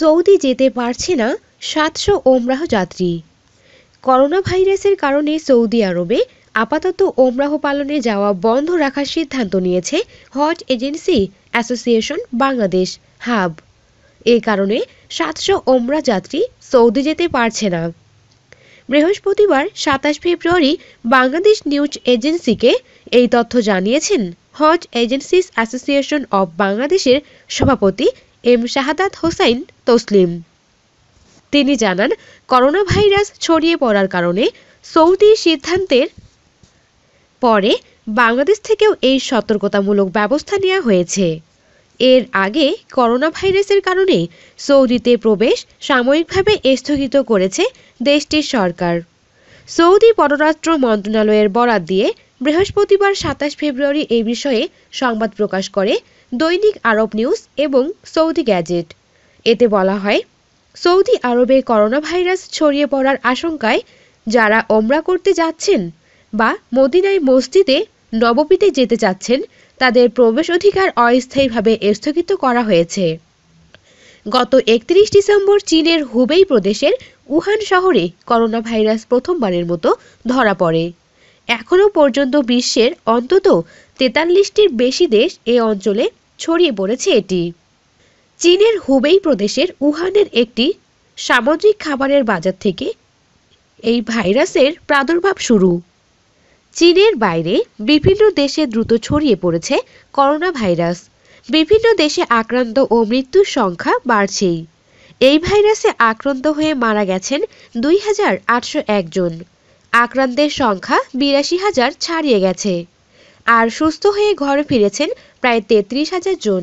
Saudi যেতে পারছে না সাতশো ওমরাহ যাত্রী করোনা ভাইরাসের কারণে সৌদি আরবে আপাতত ওমরাহ পালনে যাওয়া বন্ধ রাখার সিদ্ধান্ত নিয়েছে হজ এজেন্সি অ্যাসোসিয়েশন বাংলাদেশ হাব এ কারণে সাতশো ওমরা যাত্রী সৌদি যেতে পারছে না বৃহস্পতিবার সাতাশ ফেব্রুয়ারি বাংলাদেশ নিউজ এজেন্সিকে এই তথ্য জানিয়েছেন হজ এজেন্সিস অ্যাসোসিয়েশন অব বাংলাদেশের সভাপতি এম শাহাদাত হোসাইন তসলিম তিনি জানান করোনা ভাইরাস ছড়িয়ে পড়ার কারণে সৌদি সিদ্ধান্তের পরে বাংলাদেশ থেকেও এই সতর্কতামূলক ব্যবস্থা নেওয়া হয়েছে এর আগে করোনা ভাইরাসের কারণে সৌদিতে প্রবেশ সাময়িকভাবে স্থগিত করেছে দেশটির সরকার সৌদি পররাষ্ট্র মন্ত্রণালয়ের বরাত দিয়ে বৃহস্পতিবার সাতাশ ফেব্রুয়ারি এই বিষয়ে সংবাদ প্রকাশ করে দৈনিক আরব নিউজ এবং সৌদি গ্যাজেট এতে বলা হয় সৌদি আরবে করোনা ভাইরাস ছড়িয়ে পড়ার আশঙ্কায় যারা ওমরা করতে যাচ্ছেন বা মদিনায় মসজিদে নবপীতে যেতে চাচ্ছেন তাদের প্রবেশ অধিকার অস্থায়ীভাবে স্থগিত করা হয়েছে গত একত্রিশ ডিসেম্বর চীনের হুবেই প্রদেশের উহান শহরে করোনা ভাইরাস প্রথমবারের মতো ধরা পড়ে এখনও পর্যন্ত বিশ্বের অন্তত তেতাল্লিশটির বেশি দেশ এ অঞ্চলে ছড়িয়ে পড়েছে এটি চীনের হুবেই প্রদেশের উহানের একটি সামুদ্রিক খাবারের বাজার থেকে এই ভাইরাসের প্রাদুর্ভাব শুরু চীনের বাইরে বিভিন্ন দেশে দ্রুত ছড়িয়ে পড়েছে করোনা ভাইরাস বিভিন্ন দেশে আক্রান্ত ও মৃত্যুর সংখ্যা বাড়ছেই এই ভাইরাসে আক্রান্ত হয়ে মারা গেছেন দুই জন আক্রান্তের সংখ্যা বিরাশি হাজার ছাড়িয়ে গেছে আর সুস্থ হয়ে ঘরে ফিরেছেন প্রায় তেত্রিশ হাজার জন